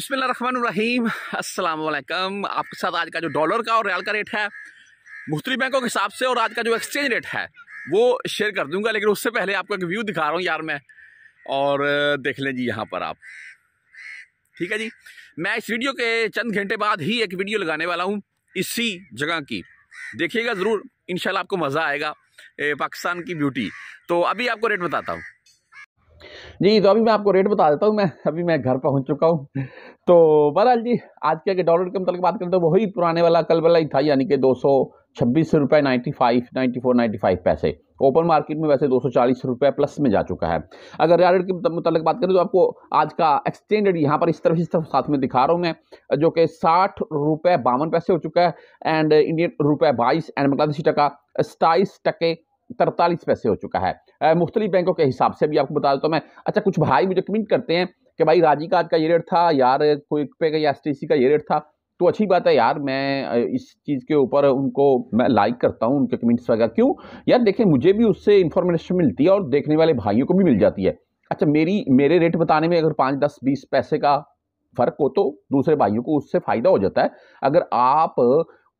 अस्सलाम वालेकुम आपके साथ आज का जो डॉलर का और रियाल का रेट है मुख्तलि बैंकों के हिसाब से और आज का जो एक्सचेंज रेट है वो शेयर कर दूंगा लेकिन उससे पहले आपको एक व्यू दिखा रहा हूँ यार मैं और देख लें जी यहाँ पर आप ठीक है जी मैं इस वीडियो के चंद घंटे बाद ही एक वीडियो लगाने वाला हूँ इसी जगह की देखिएगा ज़रूर इन आपको मज़ा आएगा पाकिस्तान की ब्यूटी तो अभी आपको रेट बताता हूँ जी तो अभी मैं आपको रेट बता देता हूँ मैं अभी मैं घर पहुँच चुका हूँ तो बहरहाल जी आज के अगर डॉलर के मतलब बात करें तो वही पुराने वाला कल वाला ही था यानी कि दो सौ छब्बीस रुपये ninety five ninety four ninety five पैसे ओपन मार्केट में वैसे दो सौ चालीस रुपये प्लस में जा चुका है अगर रियाल रेट के मतलब, मतलब बात करें तो आपको आज का एक्सटेंडेड यहाँ पर इस तरफ इस तरफ साथ में दिखा रहा हूँ मैं जो कि साठ रुपये बावन पैसे हो चुका है एंड इंडियन रुपये बाईस एंड बांग्लादेशी टका सताईस टके तरतालीस पैसे हो चुका है मुख्तलि बैंकों के हिसाब से भी आपको बता देता हूँ मैं अच्छा कुछ भाई मुझे कमेंट करते हैं कि भाई राजी का आज का ये रेट था यार क्विक पे का या एस का ये रेट था तो अच्छी बात है यार मैं इस चीज़ के ऊपर उनको मैं लाइक करता हूँ उनके कमेंट्स वगैरह क्यों यार देखें मुझे भी उससे इन्फॉर्मेशन मिलती है और देखने वाले भाइयों को भी मिल जाती है अच्छा मेरी मेरे रेट बताने में अगर पाँच दस बीस पैसे का फ़र्क हो तो दूसरे भाइयों को उससे फ़ायदा हो जाता है अगर आप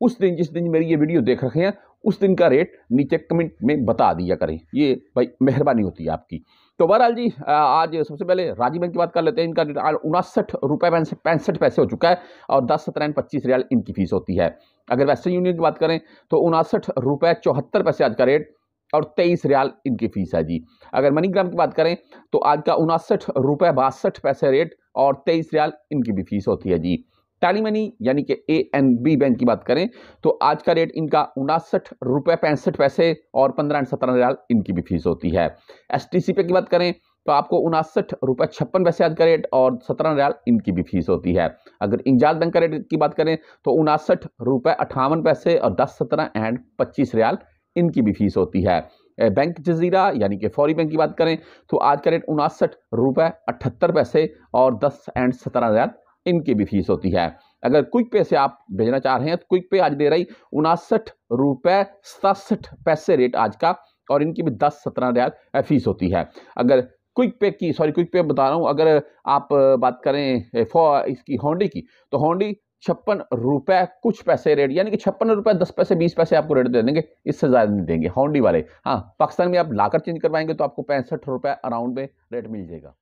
उस दिन जिस दिन मेरी ये वीडियो देख रखे हैं उस दिन का रेट नीचे कमेंट में बता दिया करें ये भाई मेहरबानी होती है आपकी तो बहरहाल जी आज सबसे पहले राजीव बैंक की बात कर लेते हैं इनका रेट उनसठ रुपये पैंसठ पैसे हो चुका है और दस सत्रह पच्चीस रियाल इनकी फीस होती है अगर वेस्टर्न यूनियन की बात करें तो उनसठ रुपये चौहत्तर पैसे आज का रेट और तेईस रियाल इनकी फ़ीस है जी अगर मनीग्राम की बात करें तो आज का उनसठ रुपये बासठ पैसे रेट और तेईस रियाल इनकी भी फीस होती है जी टाली मनी यानी कि ए एन बी बैंक की बात करें तो आज का रेट इनका उनासठ रुपये पैंसठ पैसे और पंद्रह एंड सत्रह रियाल इनकी भी फीस होती है एस टी सी पे की बात करें तो आपको उनासठ रुपये छप्पन पैसे आज का रेट और सत्रह रियाल इनकी भी फीस होती है अगर इंजाज बैंक का रेट की बात करें तो उनासठ रुपये अट्ठावन पैसे और दस सत्रह एंड पच्चीस रियाल इनकी भी फीस होती है बैंक जजीरा यानी कि फौरी बैंक की बात करें तो आज का रेट उनासठ रुपये अठहत्तर पैसे और दस एंड सत्रह हज़ार इनकी भी फीस होती है अगर क्विक पे से आप भेजना चाह रहे हैं तो क्विक पे आज दे रही उनासठ रुपये सड़सठ पैसे रेट आज का और इनकी भी दस सत्रह रियाल फीस होती है अगर क्विक पे की सॉरी क्विक पे बता रहा हूँ अगर आप बात करें फॉर इसकी होंडी की तो होंडी छप्पन रुपये कुछ पैसे रेट यानी कि छप्पन रुपये दस पैसे बीस पैसे आपको रेट दे देंगे इससे ज़्यादा नहीं देंगे होंडी वाले हाँ पाकिस्तान में आप लाकर चेंज करवाएंगे तो आपको पैंसठ रुपये अराउंड में रेट मिल जाएगा